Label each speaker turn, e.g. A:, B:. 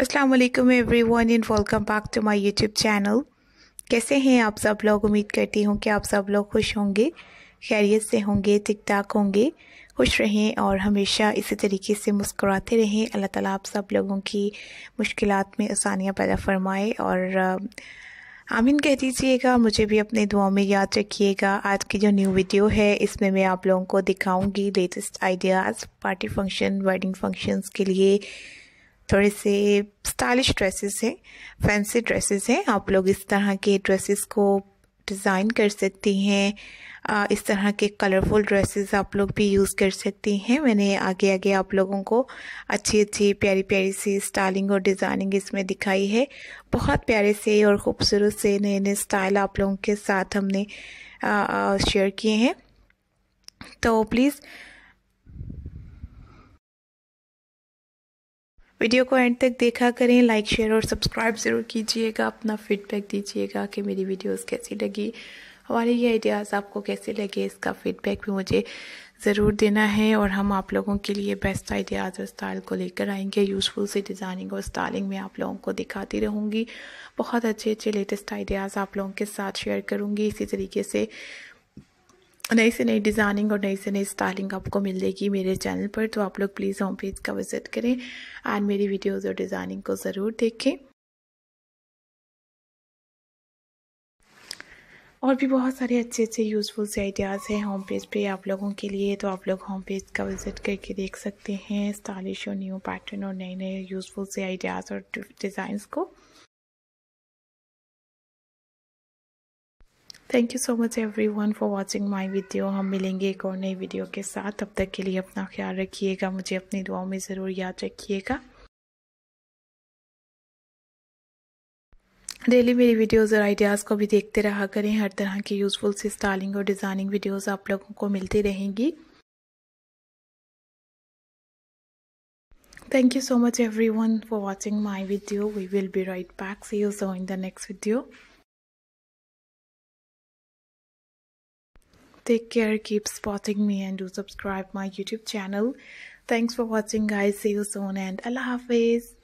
A: अस्सलाम वालेकुम everyone and welcome back to my YouTube channel कैसे हैं आप सब लोग उम्मीद करती हूँ कि आप सब लोग खुश होंगे खैरियत से होंगे टिक टाक होंगे खुश रहें और हमेशा इसी तरीके से मुस्कुराते रहें अल्लाह ताला आप सब लोगों की मुश्किल में आसानियाँ पैदा फरमाए और आमीन कह दीजिएगा मुझे भी अपने दुआ में याद रखिएगा आज की जो न्यू वीडियो है इसमें मैं आप लोगों को दिखाऊंगी latest ideas party function wedding functions के लिए थोड़े से स्टाइलिश ड्रेसेस हैं फैंसी ड्रेसेस हैं आप लोग इस तरह के ड्रेसेस को डिज़ाइन कर सकती हैं इस तरह के कलरफुल ड्रेसेस आप लोग भी यूज़ कर सकती हैं मैंने आगे आगे आप लोगों को अच्छी अच्छी प्यारी प्यारी सी स्टाइलिंग और डिज़ाइनिंग इसमें दिखाई है बहुत प्यारे से और ख़ूबसूरत से नए नए स्टाइल आप लोगों के साथ हमने शेयर किए हैं तो प्लीज़ वीडियो को एंड तक देखा करें लाइक शेयर और सब्सक्राइब ज़रूर कीजिएगा अपना फीडबैक दीजिएगा कि मेरी वीडियोस कैसी लगी हमारे ये आइडियाज़ आपको कैसे लगे इसका फीडबैक भी मुझे ज़रूर देना है और हम आप लोगों के लिए बेस्ट आइडियाज़ और स्टाइल को लेकर आएंगे यूज़फुल सी डिज़ाइनिंग और स्टाइलिंग में आप लोगों को दिखाती रहूँगी बहुत अच्छे अच्छे लेटेस्ट आइडियाज़ आप लोगों के साथ शेयर करूँगी इसी तरीके से नई से नई डिज़ाइनिंग और नई से नई स्टाइलिंग आपको मिलेगी मेरे चैनल पर तो आप लोग प्लीज़ होम पेज का विज़िट करें एंड मेरी वीडियोस और डिज़ाइनिंग को ज़रूर देखें और भी बहुत सारे अच्छे अच्छे यूज़फुल से आइडियाज़ हैं होम पेज पे आप लोगों के लिए तो आप लोग होम पेज का विज़िट करके देख सकते हैं स्टाइलिश और न्यू पैटर्न और नए नए यूज़फुल से आइडियाज़ और डिज़ाइंस को thank you so much everyone for watching my video हम मिलेंगे एक और नई वीडियो के साथ तब तक के लिए अपना ख्याल रखिएगा मुझे अपनी दुआओं में ज़रूर याद रखिएगा डेली मेरी वीडियोज़ और आइडियाज़ को भी देखते रहा करें हर तरह की यूज़फुल से स्टाइलिंग और डिज़ाइनिंग वीडियोज़ आप लोगों को मिलती रहेंगी thank you so much everyone for watching my video we will be right back see you so in the next video Take care, keep spotting me, and do subscribe my YouTube channel. Thanks for watching, guys. See you soon, and Allah Hafiz.